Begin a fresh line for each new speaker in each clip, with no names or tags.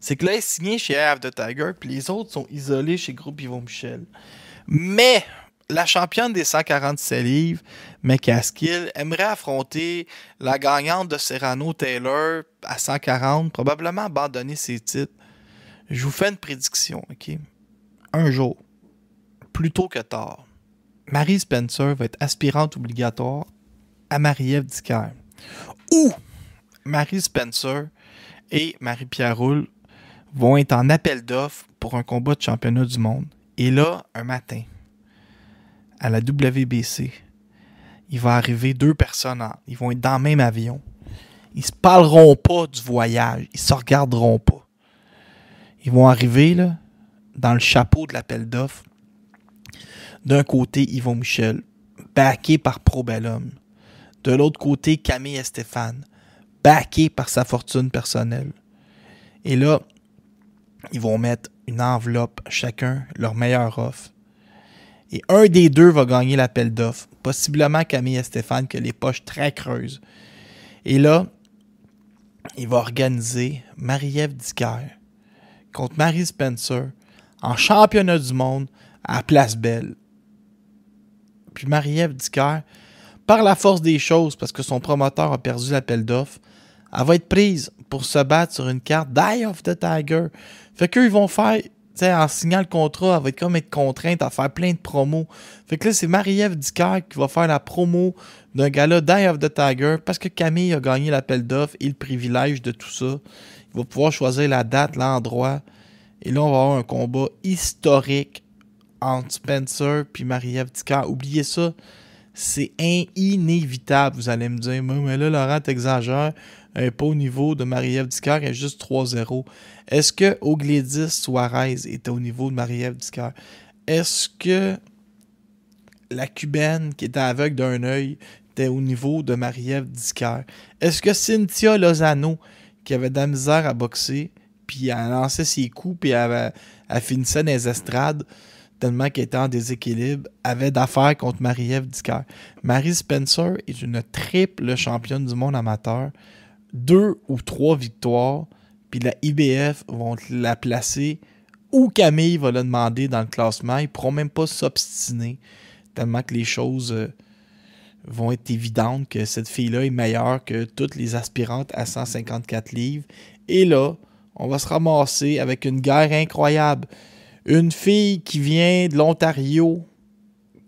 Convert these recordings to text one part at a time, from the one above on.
c'est que là, il est signé chez Ave Tiger, puis les autres sont isolés chez Groupe Yvon Michel. Mais la championne des 147 livres, McCaskill, aimerait affronter la gagnante de Serrano Taylor à 140, probablement abandonner ses titres. Je vous fais une prédiction, OK? Un jour, plus tôt que tard, Marie Spencer va être aspirante obligatoire à Marie-Ève Dicker. Ou Marie Spencer et Marie-Pierre vont être en appel d'offres pour un combat de championnat du monde. Et là, un matin, à la WBC, il va arriver deux personnes. ils vont être dans le même avion. Ils se parleront pas du voyage. Ils se regarderont pas. Ils vont arriver là, dans le chapeau de l'appel d'offres. D'un côté, Yvon Michel, backé par Pro Bellum. De l'autre côté, Camille Estéphane, Stéphane, backé par sa fortune personnelle. Et là, ils vont mettre une enveloppe chacun, leur meilleur offre. Et un des deux va gagner l'appel d'offres. Possiblement Camille et Stéphane, qui les poches très creuses. Et là, il va organiser Marie-Ève Dicker contre Marie Spencer en championnat du monde à Place Belle. Puis Marie-Ève Dicker, par la force des choses, parce que son promoteur a perdu l'appel d'offres, elle va être prise pour se battre sur une carte Die of the Tiger. Fait qu'eux, ils vont faire, tu sais, en signant le contrat, elle va être comme être contrainte à faire plein de promos. Fait que là, c'est Marie-Ève qui va faire la promo d'un gars-là « Die of the Tiger parce que Camille a gagné l'appel d'offres et le privilège de tout ça. Il va pouvoir choisir la date, l'endroit. Et là, on va avoir un combat historique entre Spencer puis Marie-Ève Dicker. Oubliez ça. C'est inévitable, vous allez me dire. Mais là, Laurent, t'exagères. Elle n'est pas au niveau de Marie-Ève Dicker, elle est juste 3-0. Est-ce que Ogledis Suarez était au niveau de Marie-Ève Dicker? Est-ce que la Cubaine qui était aveugle d'un œil était au niveau de Marie-Ève Dicker? Est-ce que Cynthia Lozano, qui avait de la misère à boxer, puis elle lançait ses coups, puis elle, elle finissait les estrades, tellement qu'elle était en déséquilibre, avait d'affaires contre Marie-Ève Dicker. Marie Spencer est une triple championne du monde amateur deux ou trois victoires, puis la IBF vont la placer où Camille va la demander dans le classement. Ils ne pourront même pas s'obstiner, tellement que les choses euh, vont être évidentes que cette fille-là est meilleure que toutes les aspirantes à 154 livres. Et là, on va se ramasser avec une guerre incroyable. Une fille qui vient de l'Ontario,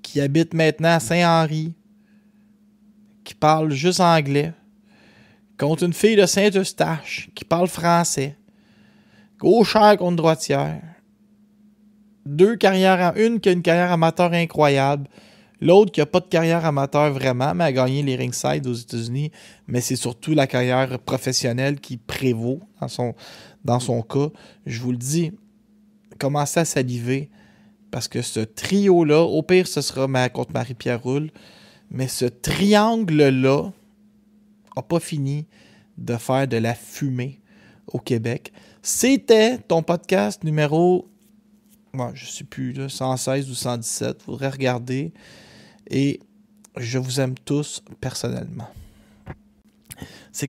qui habite maintenant à Saint-Henri, qui parle juste anglais contre une fille de Saint-Eustache qui parle français, gauchère contre droitière, deux carrières, une qui a une carrière amateur incroyable, l'autre qui n'a pas de carrière amateur vraiment, mais a gagné les ringsides aux États-Unis, mais c'est surtout la carrière professionnelle qui prévaut dans son, dans son cas. Je vous le dis, commencez à saliver parce que ce trio-là, au pire, ce sera contre Marie-Pierre Roule, mais ce triangle-là, n'a pas fini de faire de la fumée au Québec. C'était ton podcast numéro, je ne sais plus, 116 ou 117. Vous faudrait regarder. Et je vous aime tous personnellement.